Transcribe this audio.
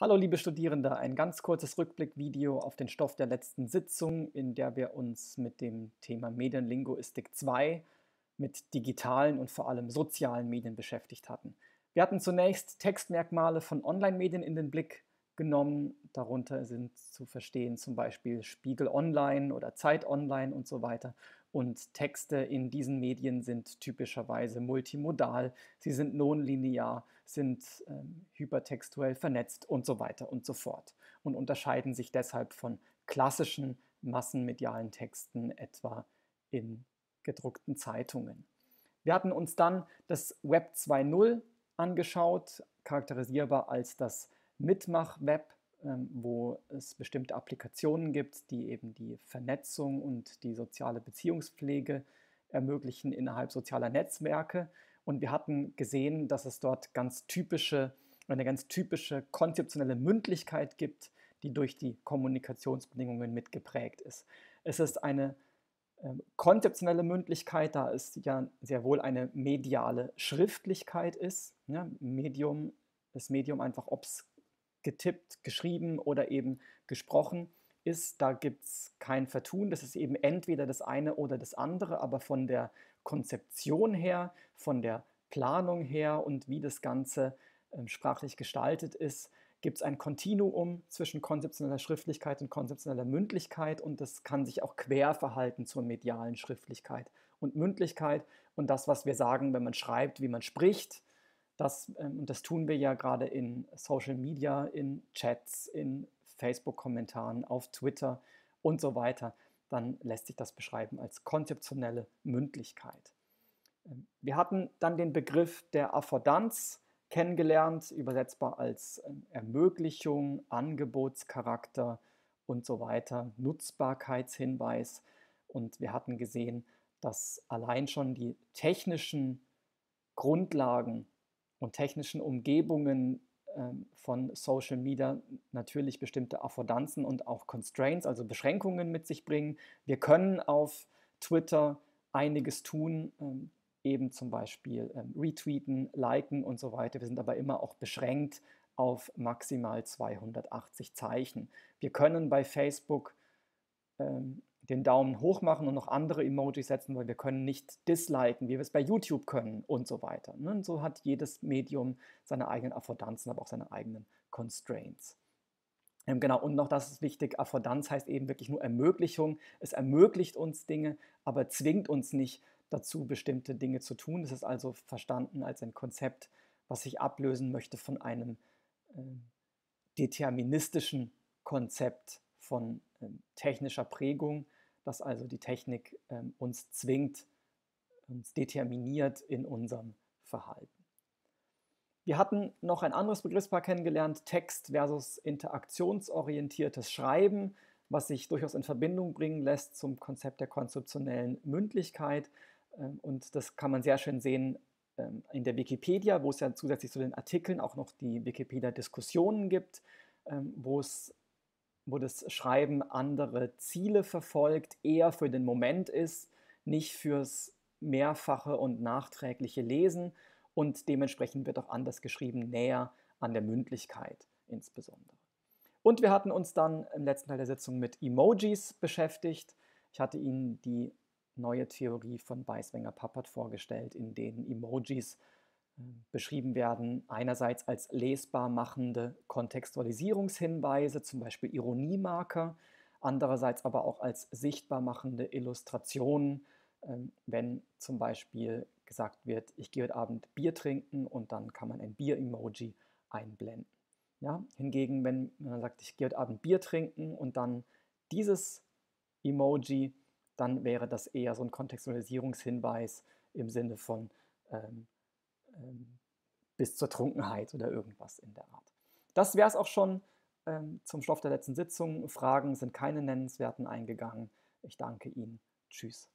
Hallo liebe Studierende, ein ganz kurzes Rückblickvideo auf den Stoff der letzten Sitzung, in der wir uns mit dem Thema Medienlinguistik 2 mit digitalen und vor allem sozialen Medien beschäftigt hatten. Wir hatten zunächst Textmerkmale von Online-Medien in den Blick, genommen. Darunter sind zu verstehen zum Beispiel Spiegel Online oder Zeit Online und so weiter. Und Texte in diesen Medien sind typischerweise multimodal, sie sind nonlinear, sind äh, hypertextuell vernetzt und so weiter und so fort und unterscheiden sich deshalb von klassischen massenmedialen Texten, etwa in gedruckten Zeitungen. Wir hatten uns dann das Web 2.0 angeschaut, charakterisierbar als das Mitmach-Web, ähm, wo es bestimmte Applikationen gibt, die eben die Vernetzung und die soziale Beziehungspflege ermöglichen innerhalb sozialer Netzwerke. Und wir hatten gesehen, dass es dort ganz typische, eine ganz typische konzeptionelle Mündlichkeit gibt, die durch die Kommunikationsbedingungen mitgeprägt ist. Es ist eine ähm, konzeptionelle Mündlichkeit, da es ja sehr wohl eine mediale Schriftlichkeit ist. Ne? Medium, das Medium einfach, ob es getippt, geschrieben oder eben gesprochen ist. Da gibt es kein Vertun. Das ist eben entweder das eine oder das andere, aber von der Konzeption her, von der Planung her und wie das Ganze ähm, sprachlich gestaltet ist, gibt es ein Kontinuum zwischen konzeptioneller Schriftlichkeit und konzeptioneller Mündlichkeit und das kann sich auch quer verhalten zur medialen Schriftlichkeit und Mündlichkeit und das, was wir sagen, wenn man schreibt, wie man spricht, das, ähm, und das tun wir ja gerade in Social Media, in Chats, in Facebook-Kommentaren, auf Twitter und so weiter. Dann lässt sich das beschreiben als konzeptionelle Mündlichkeit. Ähm, wir hatten dann den Begriff der Affordanz kennengelernt, übersetzbar als ähm, Ermöglichung, Angebotscharakter und so weiter, Nutzbarkeitshinweis. Und wir hatten gesehen, dass allein schon die technischen Grundlagen und technischen Umgebungen ähm, von Social Media natürlich bestimmte Affordanzen und auch Constraints, also Beschränkungen mit sich bringen. Wir können auf Twitter einiges tun, ähm, eben zum Beispiel ähm, retweeten, liken und so weiter. Wir sind aber immer auch beschränkt auf maximal 280 Zeichen. Wir können bei Facebook den Daumen hoch machen und noch andere Emojis setzen, weil wir können nicht disliken, wie wir es bei YouTube können und so weiter. Ne? Und so hat jedes Medium seine eigenen Affordanzen, aber auch seine eigenen Constraints. Ähm, genau, und noch das ist wichtig, Affordanz heißt eben wirklich nur Ermöglichung. Es ermöglicht uns Dinge, aber zwingt uns nicht dazu, bestimmte Dinge zu tun. Es ist also verstanden als ein Konzept, was sich ablösen möchte von einem äh, deterministischen Konzept von äh, technischer Prägung, dass also die Technik ähm, uns zwingt, uns determiniert in unserem Verhalten. Wir hatten noch ein anderes Begriffspaar kennengelernt, Text versus interaktionsorientiertes Schreiben, was sich durchaus in Verbindung bringen lässt zum Konzept der konzeptionellen Mündlichkeit. Ähm, und das kann man sehr schön sehen ähm, in der Wikipedia, wo es ja zusätzlich zu den Artikeln auch noch die Wikipedia-Diskussionen gibt, ähm, wo es wo das Schreiben andere Ziele verfolgt, eher für den Moment ist, nicht fürs mehrfache und nachträgliche Lesen und dementsprechend wird auch anders geschrieben, näher an der Mündlichkeit insbesondere. Und wir hatten uns dann im letzten Teil der Sitzung mit Emojis beschäftigt. Ich hatte Ihnen die neue Theorie von beiswenger Papert vorgestellt, in denen Emojis beschrieben werden, einerseits als lesbar machende Kontextualisierungshinweise, zum Beispiel Ironiemarker, andererseits aber auch als sichtbar machende Illustrationen, ähm, wenn zum Beispiel gesagt wird, ich gehe heute Abend Bier trinken und dann kann man ein Bier-Emoji einblenden. Ja? Hingegen, wenn man sagt, ich gehe heute Abend Bier trinken und dann dieses Emoji, dann wäre das eher so ein Kontextualisierungshinweis im Sinne von ähm, ähm, bis zur Trunkenheit oder irgendwas in der Art. Das wäre es auch schon ähm, zum Stoff der letzten Sitzung. Fragen sind keine nennenswerten eingegangen. Ich danke Ihnen. Tschüss.